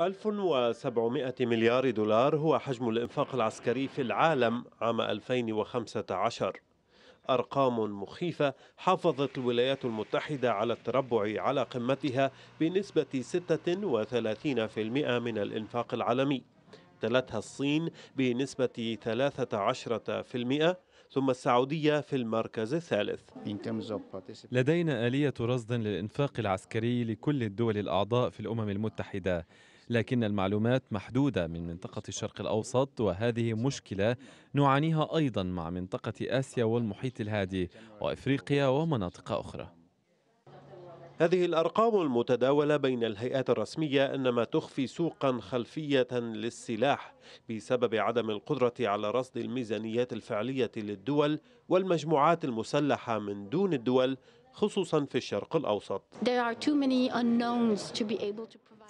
1700 مليار دولار هو حجم الإنفاق العسكري في العالم عام 2015 أرقام مخيفة حافظت الولايات المتحدة على التربع على قمتها بنسبة 36% من الإنفاق العالمي تلتها الصين بنسبة 13% ثم السعودية في المركز الثالث لدينا آلية رصد للإنفاق العسكري لكل الدول الأعضاء في الأمم المتحدة لكن المعلومات محدودة من منطقة الشرق الأوسط وهذه مشكلة نعانيها أيضا مع منطقة آسيا والمحيط الهادي وإفريقيا ومناطق أخرى هذه الأرقام المتداولة بين الهيئات الرسمية إنما تخفي سوقا خلفية للسلاح بسبب عدم القدرة على رصد الميزانيات الفعلية للدول والمجموعات المسلحة من دون الدول خصوصا في الشرق الأوسط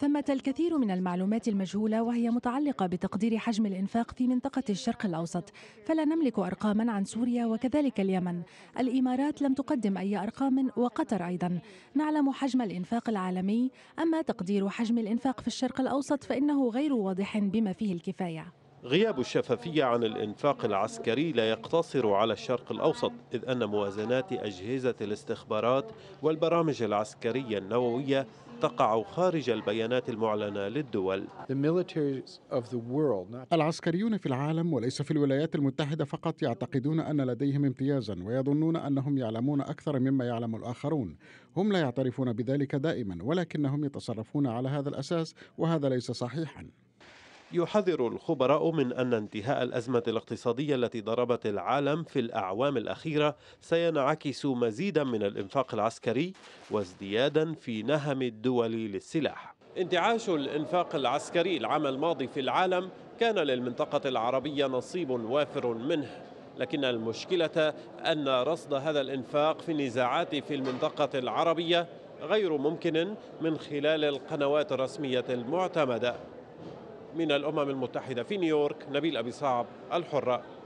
ثمة الكثير من المعلومات المجهولة وهي متعلقة بتقدير حجم الإنفاق في منطقة الشرق الأوسط فلا نملك أرقاما عن سوريا وكذلك اليمن الإمارات لم تقدم أي أرقام وقطر أيضا نعلم حجم الإنفاق العالمي أما تقدير حجم الإنفاق في الشرق الأوسط فإنه غير واضح بما فيه الكفاية غياب الشفافية عن الإنفاق العسكري لا يقتصر على الشرق الأوسط إذ أن موازنات أجهزة الاستخبارات والبرامج العسكرية النووية تقع خارج البيانات المعلنة للدول العسكريون في العالم وليس في الولايات المتحدة فقط يعتقدون أن لديهم امتيازا ويظنون أنهم يعلمون أكثر مما يعلم الآخرون هم لا يعترفون بذلك دائما ولكنهم يتصرفون على هذا الأساس وهذا ليس صحيحا يحذر الخبراء من أن انتهاء الأزمة الاقتصادية التي ضربت العالم في الأعوام الأخيرة سينعكس مزيدا من الإنفاق العسكري وازديادا في نهم الدول للسلاح انتعاش الإنفاق العسكري العام الماضي في العالم كان للمنطقة العربية نصيب وافر منه لكن المشكلة أن رصد هذا الإنفاق في النزاعات في المنطقة العربية غير ممكن من خلال القنوات الرسمية المعتمدة من الأمم المتحدة في نيويورك نبيل أبي صعب الحرة